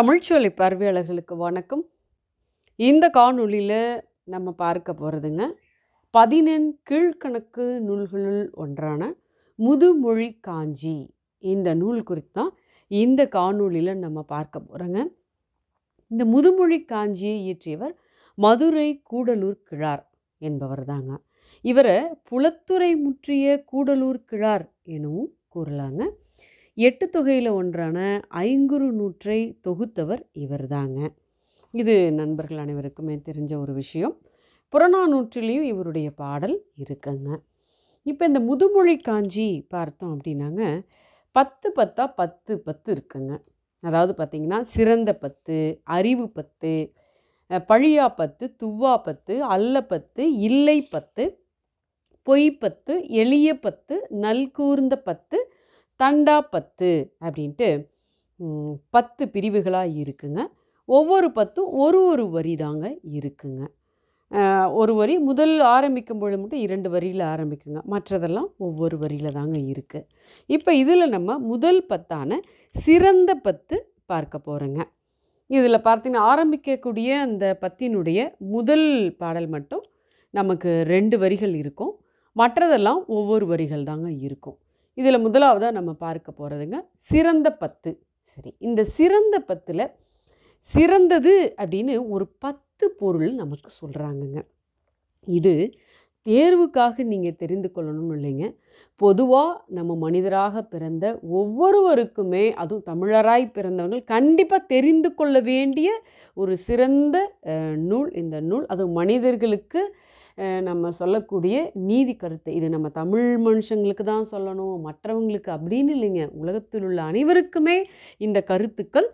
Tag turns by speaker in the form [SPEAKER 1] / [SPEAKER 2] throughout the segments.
[SPEAKER 1] தமிழ்ச்சொலி பார்வையாளர்களுக்கு வணக்கம் இந்த காணொளியில் நம்ம பார்க்க போகிறதுங்க பதினெண் கீழ்கணக்கு நூல்களுள் ஒன்றான முதுமொழி காஞ்சி இந்த நூல் குறித்து தான் இந்த காணொளியில் நம்ம பார்க்க போகிறோங்க இந்த முதுமொழி காஞ்சியை இயற்றியவர் மதுரை கூடலூர் கிழார் என்பவர் தாங்க இவரை புலத்துறை முற்றிய கூடலூர் கிழார் எனவும் கூறலாங்க எட்டு தொகையில் ஒன்றான ஐங்குறு நூற்றை தொகுத்தவர் இவர்தாங்க இது நண்பர்கள் அனைவருக்குமே தெரிஞ்ச ஒரு விஷயம் புறநானூற்றிலையும் இவருடைய பாடல் இருக்குங்க இப்போ இந்த முதுமொழி காஞ்சி பார்த்தோம் அப்படின்னாங்க பத்து பத்தா பத்து பத்து இருக்குங்க அதாவது பார்த்திங்கன்னா சிறந்த பத்து அறிவு பத்து பழியா பத்து துவ்வா பத்து அல்ல பத்து இல்லை பத்து பொய் பத்து எளிய பத்து நல்கூர்ந்த பத்து தண்டா பத்து அப்படின்ட்டு பத்து பிரிவுகளாக இருக்குங்க ஒவ்வொரு பத்தும் ஒரு ஒரு வரி தாங்க இருக்குங்க ஒரு வரி முதல் ஆரம்பிக்கும் பொழுது மட்டும் இரண்டு வரியில் ஆரம்பிக்குங்க மற்றதெல்லாம் ஒவ்வொரு வரியில் தாங்க இருக்குது இப்போ இதில் நம்ம முதல் பத்தான சிறந்த பத்து பார்க்க போகிறோங்க இதில் பார்த்திங்கன்னா ஆரம்பிக்கக்கூடிய அந்த பத்தினுடைய முதல் பாடல் மட்டும் நமக்கு ரெண்டு வரிகள் இருக்கும் மற்றதெல்லாம் ஒவ்வொரு வரிகள் தாங்க இருக்கும் இதில் முதலாவதாக நம்ம பார்க்க போகிறதுங்க சிறந்த பத்து சரி இந்த சிறந்த பத்தில் சிறந்தது அப்படின்னு ஒரு பத்து பொருள் நமக்கு சொல்கிறாங்கங்க இது தேர்வுக்காக நீங்கள் தெரிந்து கொள்ளணும்னு இல்லைங்க பொதுவாக நம்ம மனிதராக பிறந்த ஒவ்வொருவருக்குமே அதுவும் தமிழராய் பிறந்தவர்கள் கண்டிப்பாக தெரிந்து கொள்ள வேண்டிய ஒரு சிறந்த நூல் இந்த நூல் அதுவும் மனிதர்களுக்கு நம்ம சொல்லக்கூடிய நீதி கருத்து இது நம்ம தமிழ் மனுஷங்களுக்கு தான் சொல்லணும் மற்றவங்களுக்கு அப்படின்னு இல்லைங்க உலகத்தில் உள்ள அனைவருக்குமே இந்த கருத்துக்கள்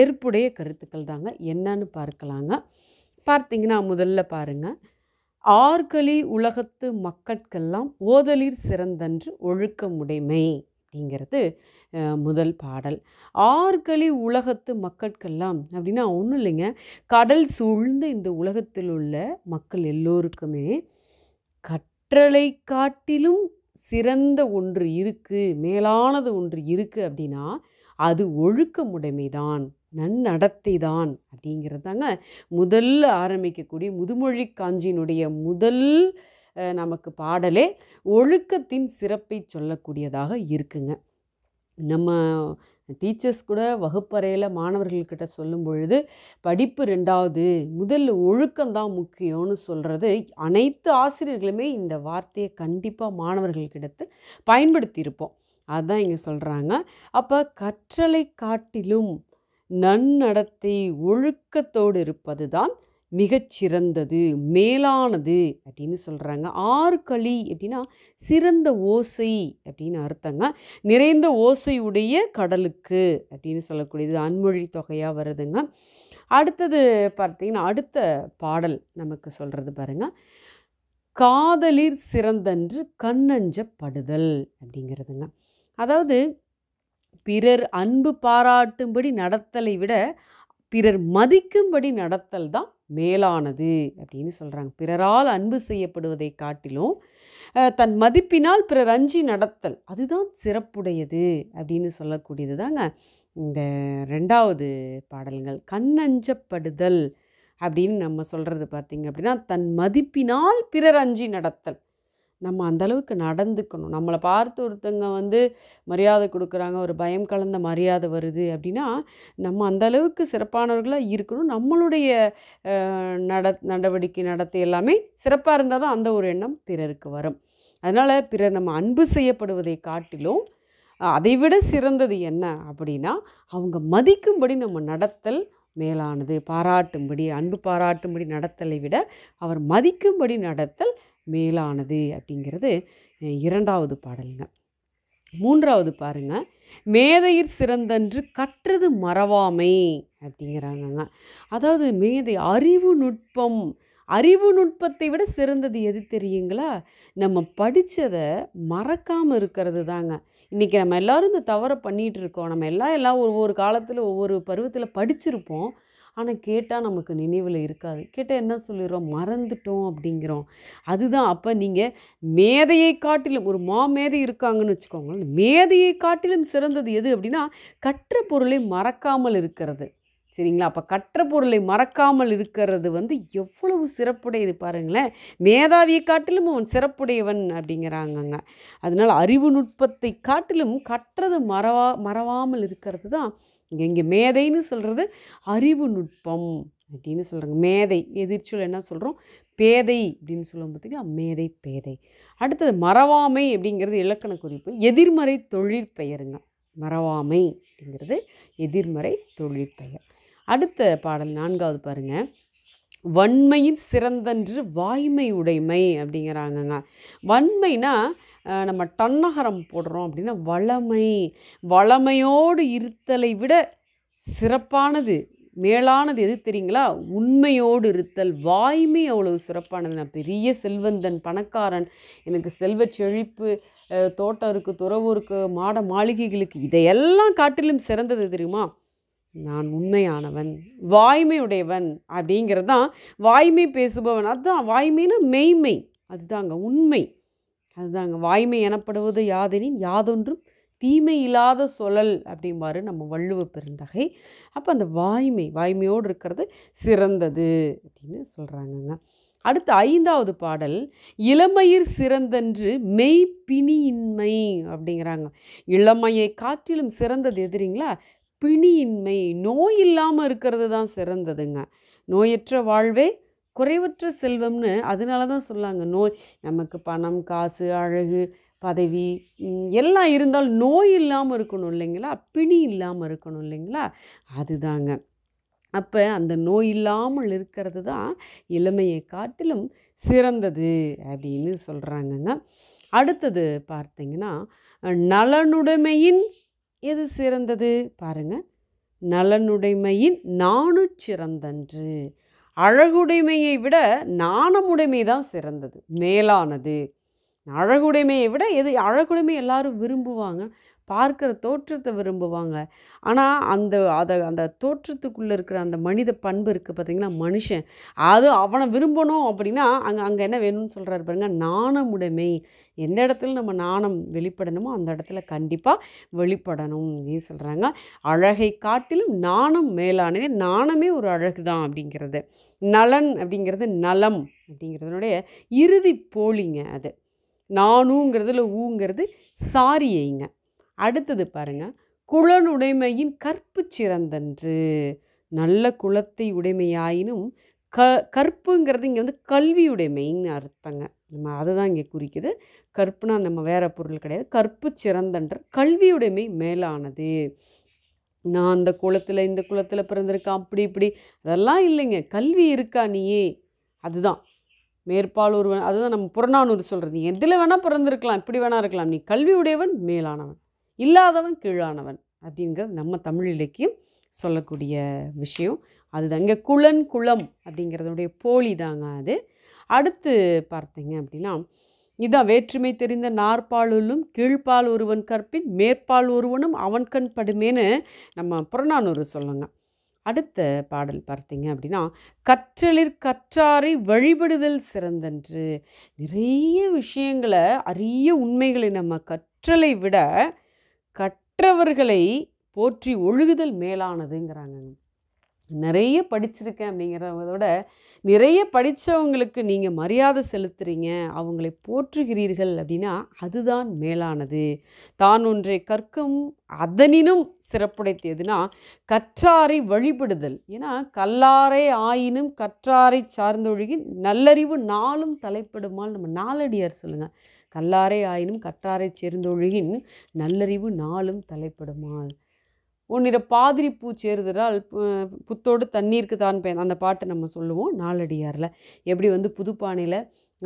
[SPEAKER 1] ஏற்புடைய கருத்துக்கள் தாங்க என்னன்னு பார்க்கலாங்க பார்த்தீங்கன்னா முதல்ல பாருங்கள் ஆர்களி உலகத்து மக்கட்கெல்லாம் ஓதலிர் சிறந்தன்று ஒழுக்க முடைமை அப்படிங்கிறது முதல் பாடல் ஆர்களி உலகத்து மக்கட்கெல்லாம் அப்படின்னா ஒன்றும் இல்லைங்க கடல் சூழ்ந்த இந்த உலகத்தில் உள்ள மக்கள் எல்லோருக்குமே கற்றலை காட்டிலும் சிறந்த ஒன்று இருக்குது மேலானது ஒன்று இருக்குது அப்படின்னா அது ஒழுக்கமுடைமைதான் நன்னடத்தை தான் அப்படிங்கிறது தாங்க முதல்ல ஆரம்பிக்கக்கூடிய முதுமொழி காஞ்சியினுடைய முதல் நமக்கு பாடலே ஒழுக்கத்தின் சிறப்பை சொல்லக்கூடியதாக இருக்குங்க நம்ம டீச்சர்ஸ் கூட வகுப்பறையில் மாணவர்கள்கிட்ட சொல்லும் பொழுது படிப்பு ரெண்டாவது முதல்ல ஒழுக்கம்தான் முக்கியம்னு சொல்கிறது அனைத்து ஆசிரியர்களுமே இந்த வார்த்தையை கண்டிப்பாக மாணவர்கள்கிட்ட பயன்படுத்தியிருப்போம் அதுதான் இங்கே சொல்கிறாங்க அப்போ கற்றலை காட்டிலும் நன்னடத்தை ஒழுக்கத்தோடு இருப்பது தான் மிகச்சிறந்தது மேலானது அப்படின்னு சொல்கிறாங்க ஆர்களி அப்படின்னா சிறந்த ஓசை அப்படின்னு அர்த்தங்க நிறைந்த ஓசையுடைய கடலுக்கு அப்படின்னு சொல்லக்கூடியது அன்மொழி தொகையாக வருதுங்க அடுத்தது பார்த்தீங்கன்னா அடுத்த பாடல் நமக்கு சொல்கிறது பாருங்கள் காதலிர் சிறந்தன்று கண்ணஞ்சப்படுதல் அப்படிங்கிறதுங்க அதாவது பிறர் அன்பு பாராட்டும்படி நடத்தலை விட பிறர் மதிக்கும்படி நடத்தல் தான் மேலானது அப்படின்னு சொல்கிறாங்க பிறரால் அன்பு செய்யப்படுவதை காட்டிலும் தன் மதிப்பினால் பிறர் அஞ்சி நடத்தல் அதுதான் சிறப்புடையது அப்படின்னு சொல்லக்கூடியது தாங்க இந்த ரெண்டாவது பாடல்கள் கண்ணஞ்சப்படுதல் அப்படின்னு நம்ம சொல்கிறது பார்த்திங்க அப்படின்னா தன் மதிப்பினால் பிறர் அஞ்சி நடத்தல் நம்ம அந்தளவுக்கு நடந்துக்கணும் நம்மளை பார்த்து ஒருத்தங்க வந்து மரியாதை கொடுக்குறாங்க ஒரு பயம் கலந்த மரியாதை வருது அப்படின்னா நம்ம அந்தளவுக்கு சிறப்பானவர்களாக இருக்கணும் நம்மளுடைய நட நடவடிக்கை நடத்தை எல்லாமே சிறப்பாக இருந்தால் தான் அந்த ஒரு எண்ணம் பிறருக்கு வரும் அதனால் பிறர் நம்ம அன்பு செய்யப்படுவதை காட்டிலும் அதைவிட சிறந்தது என்ன அப்படின்னா அவங்க மதிக்கும்படி நம்ம நடத்தல் மேலானது பாராட்டும்படி அன்பு பாராட்டும்படி நடத்தலை விட அவர் மதிக்கும்படி நடத்தல் மேலானது அப்படிங்கிறது இரண்டாவது பாடலுங்க மூன்றாவது பாருங்க மேதையிற் சிறந்தன்று கற்றது மறவாமை அப்படிங்கிறாங்கங்க அதாவது மேதை அறிவு நுட்பம் அறிவு நுட்பத்தை விட சிறந்தது எது தெரியுங்களா நம்ம படித்ததை மறக்காமல் இருக்கிறது தாங்க இன்றைக்கி நம்ம எல்லோரும் இந்த தவறை பண்ணிகிட்டு இருக்கோம் நம்ம எல்லாம் எல்லாம் ஒவ்வொரு காலத்தில் ஒவ்வொரு பருவத்தில் படிச்சிருப்போம் ஆனால் கேட்டால் நமக்கு நினைவில் இருக்காது கேட்டால் என்ன சொல்லிடுறோம் மறந்துட்டோம் அப்படிங்கிறோம் அதுதான் அப்போ நீங்கள் மேதையை காட்டிலும் ஒரு மா மேதை இருக்காங்கன்னு வச்சுக்கோங்களேன் மேதையை காட்டிலும் சிறந்தது எது அப்படின்னா கற்ற பொருளை மறக்காமல் இருக்கிறது சரிங்களா அப்போ கற்ற பொருளை மறக்காமல் இருக்கிறது வந்து எவ்வளவு சிறப்புடையது பாருங்களேன் மேதாவியை காட்டிலும் அவன் சிறப்புடையவன் அப்படிங்கிறாங்கங்க அதனால் அறிவு நுட்பத்தை காட்டிலும் கற்றது மறவா மறவாமல் இருக்கிறது தான் இங்கே இங்கே மேதைன்னு சொல்கிறது அறிவு நுட்பம் அப்படின்னு சொல்கிறாங்க மேதை எதிர்ச்சொல் என்ன சொல்கிறோம் பேதை அப்படின்னு சொல்லும் பார்த்தீங்கன்னா மேதை பேதை அடுத்தது மறவாமை அப்படிங்கிறது இலக்கண குறிப்பு எதிர்மறை தொழிற்பெயருங்க மறவாமை அப்படிங்கிறது எதிர்மறை தொழிற்பெயர் அடுத்த பாடல் நான்காவது பாருங்கள் வன்மையின் சிறந்தன்று வாய்மை உடைமை அப்படிங்கிறாங்கங்க வன்மைனா நம்ம டன்னகரம் போடுறோம் அப்படின்னா வளமை வளமையோடு இருத்தலை விட சிறப்பானது மேலானது எது தெரியுங்களா உண்மையோடு இருத்தல் வாய்மை அவ்வளவு சிறப்பானது நான் பெரிய செல்வந்தன் பணக்காரன் எனக்கு செல்வ செழிப்பு தோட்டம் இருக்குது துறவு மாட மாளிகைகளுக்கு இதையெல்லாம் காட்டிலும் சிறந்தது தெரியுமா நான் உண்மையானவன் வாய்மையுடையவன் அப்படிங்கிறது தான் வாய்மை பேசுபவன் அதுதான் வாய்மைனா மெய்மை அதுதாங்க உண்மை அதுதாங்க வாய்மை எனப்படுவது யாதெனின் யாதொன்றும் தீமை இல்லாத சொல்லல் அப்படிம்பாரு நம்ம வள்ளுவ பெருந்தகை அப்போ அந்த வாய்மை வாய்மையோடு இருக்கிறது சிறந்தது அப்படின்னு சொல்கிறாங்கங்க அடுத்து ஐந்தாவது பாடல் இளமயிர் சிறந்தன்று மெய் பிணியின்மை அப்படிங்கிறாங்க இளமையை காற்றிலும் சிறந்தது எதிரிங்களா பிணியின்மை நோய் இல்லாமல் இருக்கிறது தான் சிறந்ததுங்க நோயற்ற வாழ்வே குறைவற்ற செல்வம்னு அதனால தான் சொல்லாங்க நோய் நமக்கு பணம் காசு அழகு பதவி எல்லாம் இருந்தால் நோய் இல்லாமல் இருக்கணும் இல்லைங்களா பிணி இல்லாமல் இருக்கணும் இல்லைங்களா அதுதாங்க அப்போ அந்த நோய் இல்லாமல் இருக்கிறது தான் இளமையை காட்டிலும் சிறந்தது அப்படின்னு சொல்கிறாங்கங்க அடுத்தது பார்த்தீங்கன்னா நலனுடைமையின் எது சிறந்தது பாருங்கள் நலனுடைமையின் நானும் சிறந்தன்று அழகுடைமையை விட நாணமுடைமை தான் சிறந்தது மேலானது அழகுடைமையை விட எது அழகுடைமை எல்லாரும் விரும்புவாங்க பார்க்குற தோற்றத்தை விரும்புவாங்க ஆனால் அந்த அதை அந்த தோற்றத்துக்குள்ளே இருக்கிற அந்த மனித பண்பு இருக்குது பார்த்திங்கன்னா மனுஷன் அது அவனை விரும்பணும் அப்படின்னா அங்கே அங்கே என்ன வேணும்னு சொல்கிறாரு பாருங்கள் நாணமுடைமை எந்த இடத்துல நம்ம நாணம் வெளிப்படணுமோ அந்த இடத்துல கண்டிப்பாக வெளிப்படணும் அப்படின்னு சொல்கிறாங்க அழகை காட்டிலும் நாணம் மேலானது நாணமே ஒரு அழகு தான் அப்படிங்கிறது நலன் அப்படிங்கிறது நலம் அப்படிங்கிறதுனுடைய இறுதி போலிங்க அது நானுங்கிறதுல ஊங்கிறது சாரியைங்க அடுத்தது பாருங்கள் குளனுடைமையின் கற்பு சிறந்தன்று நல்ல குலத்தை உடைமையாயினும் க கற்புங்கிறது இங்கே வந்து கல்வியுடைமைன்னு அர்த்தங்க நம்ம அதை தான் இங்கே குறிக்குது கற்புனா நம்ம வேறு பொருள் கிடையாது கற்பு சிறந்தன்ற கல்வியுடைமை மேலானது நான் அந்த குளத்தில் இந்த குளத்தில் பிறந்திருக்கேன் அப்படி இப்படி அதெல்லாம் இல்லைங்க கல்வி இருக்கா நீயே அதுதான் மேற்பால் ஒருவன் அதுதான் நம்ம புறநானூறு சொல்கிறது எதில் வேணால் பிறந்திருக்கலாம் இப்படி வேணால் இருக்கலாம் நீ கல்வி உடையவன் மேலானவன் இல்லாதவன் கீழானவன் அப்படிங்கிறது நம்ம தமிழ் இலக்கியம் சொல்லக்கூடிய விஷயம் அதுதாங்க இங்கே குளன் குளம் அப்படிங்கிறதுடைய போலி தாங்க அது அடுத்து பார்த்தீங்க அப்படின்னா இதான் வேற்றுமை தெரிந்த நாற்பாலுள்ளும் கீழ்பால் ஒருவன் கற்பின் மேற்பால் ஒருவனும் அவன் கண் படுமேன்னு நம்ம புறநானூறு சொல்லுங்க அடுத்த பாடல் பார்த்தீங்க அப்படின்னா கற்றலிற் கற்றாரை வழிபடுதல் சிறந்தன்று நிறைய விஷயங்களை அரிய உண்மைகளை நம்ம கற்றலை விட கற்றவர்களை போற்றி ஒழுகுதல் மேலானதுங்கிறாங்க நிறைய படிச்சிருக்கேன் அப்படிங்கிறவங்களோட நிறைய படித்தவங்களுக்கு நீங்கள் மரியாதை செலுத்துகிறீங்க அவங்களை போற்றுகிறீர்கள் அப்படின்னா அதுதான் மேலானது தான் ஒன்றை கற்கும் அதனினும் சிறப்புடைத்தியதுனா கற்றாரை வழிபடுதல் ஏன்னா கல்லாரை ஆயினும் கற்றாரை சார்ந்தொழுகி நல்லறிவு நாளும் தலைப்படுமால் நம்ம நாளடியார் சொல்லுங்கள் கல்லாரை ஆயினும் கற்றாரை சேர்ந்தொழுகின் நல்லறிவு நாளும் தலைப்படுமாள் உன்னிட பாதிரி பூ சேருதலால் புத்தோடு தண்ணீருக்கு தான் பயன் அந்த பாட்டை நம்ம சொல்லுவோம் நாளடியாரில் எப்படி வந்து புதுப்பானையில்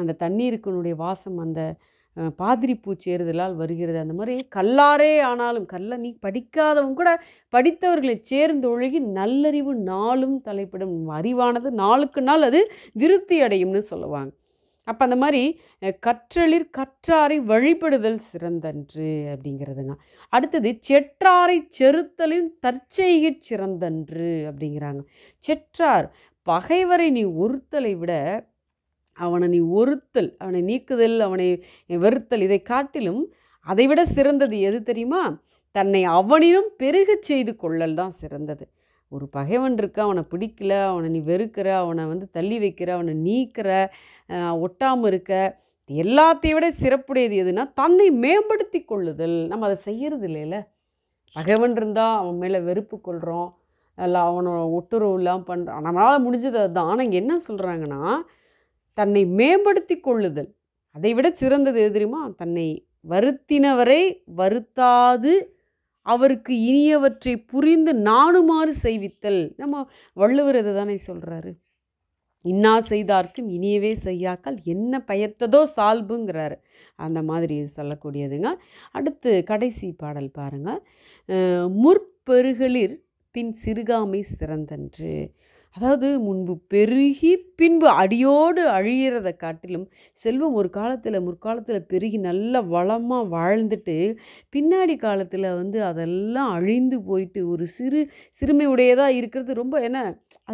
[SPEAKER 1] அந்த தண்ணீருக்குனுடைய வாசம் அந்த பாதிரி பூ சேருதலால் வருகிறது அந்த மாதிரி கல்லாரே ஆனாலும் கல்ல நீ படிக்காதவங்க கூட படித்தவர்களை சேர்ந்து ஒழுகி நல்லறிவு நாளும் தலைப்படும் அறிவானது நாளுக்கு நாள் அது விருத்தி அடையும்னு சொல்லுவாங்க அப்போ அந்த மாதிரி கற்றளிர் கற்றாரை வழிபடுதல் சிறந்தன்று அப்படிங்கிறதுங்க அடுத்தது செற்றாரை செருத்தலின் தற்செய்கை சிறந்தன்று அப்படிங்கிறாங்க செற்றார் பகைவரை நீ ஒருத்தலை விட அவனை நீ ஒருத்தல் அவனை நீக்குதல் அவனை வெறுத்தல் இதை காட்டிலும் அதைவிட சிறந்தது எது தெரியுமா தன்னை அவனிலும் பெருகச் செய்து கொள்ளல் தான் சிறந்தது ஒரு பகைவன் இருக்க அவனை பிடிக்கல அவனை நீ வெறுக்கிற அவனை வந்து தள்ளி வைக்கிற அவனை நீக்கிற ஒட்டாமல் இருக்க எல்லாத்தையும் விட சிறப்புடையது எதுனா தன்னை மேம்படுத்தி கொள்ளுதல் நம்ம அதை செய்கிறது இல்லைல்ல பகைவன் இருந்தால் அவன் மேலே வெறுப்பு கொள்கிறோம் இல்லை அவனோட ஒட்டுறவு இல்லாமல் பண்ணுறான் நம்மளால் முடிஞ்சது அதுதான் ஆனால் என்ன சொல்கிறாங்கன்னா தன்னை மேம்படுத்தி கொள்ளுதல் அதை விட சிறந்தது எது தெரியுமா தன்னை வருத்தினவரை வருத்தாது அவருக்கு இனியவற்றை புரிந்து நானுமாறு செய்வித்தல் நம்ம வள்ளுவர் தானே சொல்கிறாரு இன்னா செய்தார்க்கும் இனியவே செய்யாக்கால் என்ன பயத்ததோ சால்புங்கிறாரு அந்த மாதிரி சொல்லக்கூடியதுங்க அடுத்து கடைசி பாடல் பாருங்கள் முற்பெருகளிர் பின் சிறுகாமை சிறந்தன்று அதாவது முன்பு பெருகி பின்பு அடியோடு அழியிறத காட்டிலும் செல்வம் ஒரு காலத்தில் முற்காலத்தில் பெருகி நல்ல வளமாக வாழ்ந்துட்டு பின்னாடி காலத்தில் வந்து அதெல்லாம் அழிந்து போயிட்டு ஒரு சிறு சிறுமையுடையதாக இருக்கிறது ரொம்ப என்ன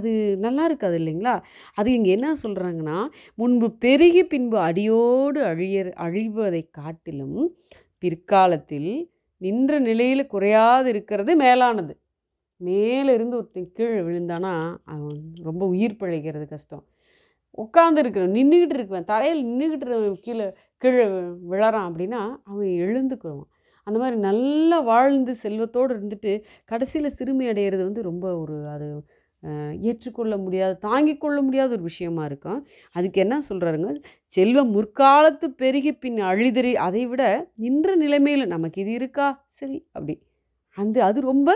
[SPEAKER 1] அது நல்லா இருக்காது இல்லைங்களா அது இங்கே என்ன சொல்கிறாங்கன்னா முன்பு பெருகி பின்பு அடியோடு அழிய அழிவதை காட்டிலும் பிற்காலத்தில் நின்ற நிலையில் குறையாது இருக்கிறது மேலானது மேலேருந்து ஒருத்தன் கீழே விழுந்தானா அவன் ரொம்ப உயிர் பிழைக்கிறது கஷ்டம் உட்காந்துருக்கணும் நின்றுக்கிட்டு இருக்குவேன் தரையில் நின்றுக்கிட்டு கீழே கீழே விழறான் அப்படின்னா அவன் எழுந்துக்குவான் அந்த மாதிரி நல்லா வாழ்ந்து செல்வத்தோடு இருந்துட்டு கடைசியில் சிறுமி அடையிறது வந்து ரொம்ப ஒரு அது ஏற்றுக்கொள்ள முடியாது தாங்கி கொள்ள முடியாத ஒரு விஷயமா இருக்கும் அதுக்கு என்ன சொல்கிறாருங்க செல்வம் முற்காலத்து பெருகி பின் அழிதறி அதை விட நின்ற நிலைமையில் நமக்கு இது இருக்கா சரி அப்படி அந்த அது ரொம்ப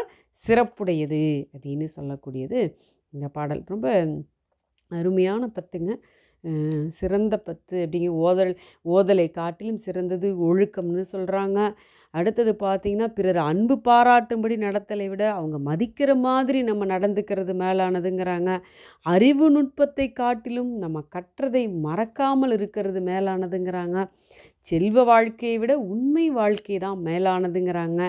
[SPEAKER 1] சிறப்புடையது அப்படின்னு சொல்லக்கூடியது இந்த பாடல் ரொம்ப அருமையான பத்துங்க சிறந்த பத்து அப்படிங்க ஓதல் ஓதலை காட்டிலும் சிறந்தது ஒழுக்கம்னு சொல்கிறாங்க அடுத்தது பார்த்திங்கன்னா பிறர் அன்பு பாராட்டும்படி நடத்தலை விட அவங்க மதிக்கிற மாதிரி நம்ம நடந்துக்கிறது மேலானதுங்கிறாங்க அறிவு நுட்பத்தை காட்டிலும் நம்ம கற்றதை மறக்காமல் இருக்கிறது மேலானதுங்கிறாங்க செல்வ வாழ்க்கையை விட உண்மை வாழ்க்கை தான் மேலானதுங்கிறாங்க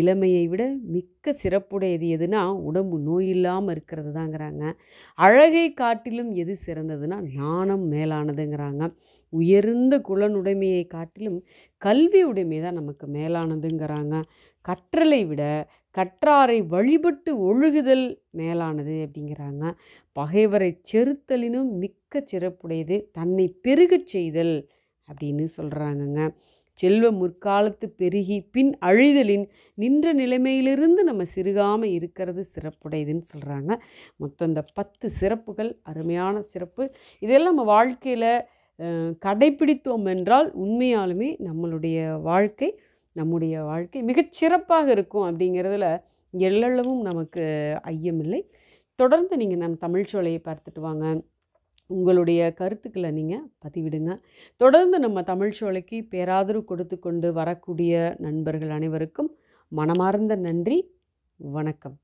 [SPEAKER 1] இளமையை விட மிக்க சிறப்புடையது எதுனா உடம்பு நோய் இல்லாமல் இருக்கிறது தாங்கிறாங்க அழகை காட்டிலும் எது சிறந்ததுன்னா நாணம் மேலானதுங்கிறாங்க உயர்ந்த குலனுடைமையை காட்டிலும் கல்வி உடைமை தான் நமக்கு மேலானதுங்கிறாங்க கற்றலை விட கற்றாரை வழிபட்டு ஒழுகுதல் மேலானது அப்படிங்கிறாங்க பகைவரை செருத்தலினும் மிக்க சிறப்புடையது தன்னை பெருகச் செய்தல் அப்படின்னு சொல்கிறாங்கங்க செல்வ முற்காலத்து பெருகி பின் அழிதலின் நின்ற நிலைமையிலிருந்து நம்ம சிறுகாமல் இருக்கிறது சிறப்புடையதுன்னு சொல்கிறாங்க மொத்தம் இந்த பத்து சிறப்புகள் அருமையான சிறப்பு இதெல்லாம் நம்ம வாழ்க்கையில் கடைபிடித்தோம் என்றால் உண்மையாலுமே நம்மளுடைய வாழ்க்கை நம்முடைய வாழ்க்கை மிகச்சிறப்பாக இருக்கும் அப்படிங்கிறதுல எல்லளவும் நமக்கு ஐயமில்லை தொடர்ந்து நீங்கள் நம் தமிழ் சோலையை பார்த்துட்டு வாங்க உங்களுடைய கருத்துக்களை நீங்கள் பதிவிடுங்க தொடர்ந்து நம்ம தமிழ் சோலைக்கு பேராதரவு கொடுத்து கொண்டு வரக்கூடிய நண்பர்கள் அனைவருக்கும் மனமார்ந்த நன்றி வணக்கம்